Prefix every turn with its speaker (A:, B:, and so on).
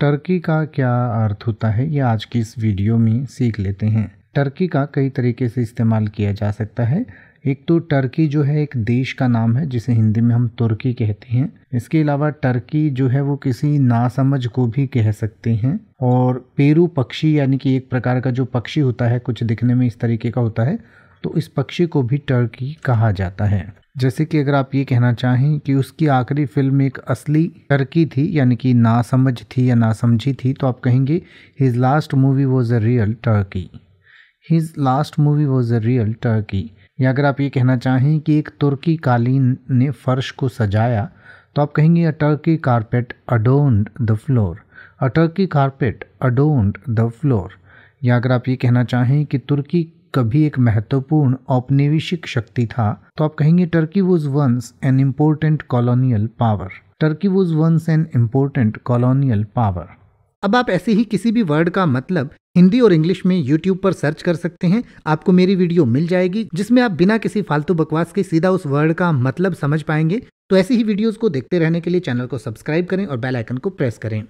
A: Turkey का क्या अर्थ होता है ये आज की इस वीडियो में सीख लेते हैं टर्की का कई तरीके से इस्तेमाल किया जा सकता है एक तो टर्की जो है एक देश का नाम है जिसे हिंदी में हम तुर्की कहते हैं इसके अलावा टर्की जो है वो किसी नासमझ को भी कह सकते हैं और पेरू पक्षी यानी कि एक प्रकार का जो पक्षी होता है कुछ दिखने में इस तरीके का होता है तो इस पक्षी को भी टर्की कहा जाता है जैसे कि अगर आप ये कहना चाहें कि उसकी आखिरी फिल्म एक असली टर्की थी यानी कि ना समझ थी या ना समझी थी तो आप कहेंगे his last movie was a real turkey his last movie was a real turkey या अगर आप ये कहना चाहें कि एक तुर्की कालीन ने फर्श को सजाया तो आप कहेंगे a turkey carpet adorned the floor a turkey carpet adorned the floor या अगर आप ये कहना चाहें कि तुर्की कभी एक महत्वपूर्ण औपनिवेशिक शक्ति था तो आप कहेंगे Turkey was once an important colonial power Turkey was once an important colonial power अब आप ऐसे ही किसी भी वर्ड का मतलब हिंदी और इंग्लिश में यूट्यूब पर सर्च कर सकते हैं आपको मेरी वीडियो मिल जाएगी जिसमें आप बिना किसी फालतू बकवास के सीधा उस वर्ड का मतलब समझ पाएंगे तो ऐसी ही वीडियोस को देखते रहने के लिए चैनल को सब्सक्राइब करें और बेल आइकन को प्रेस करें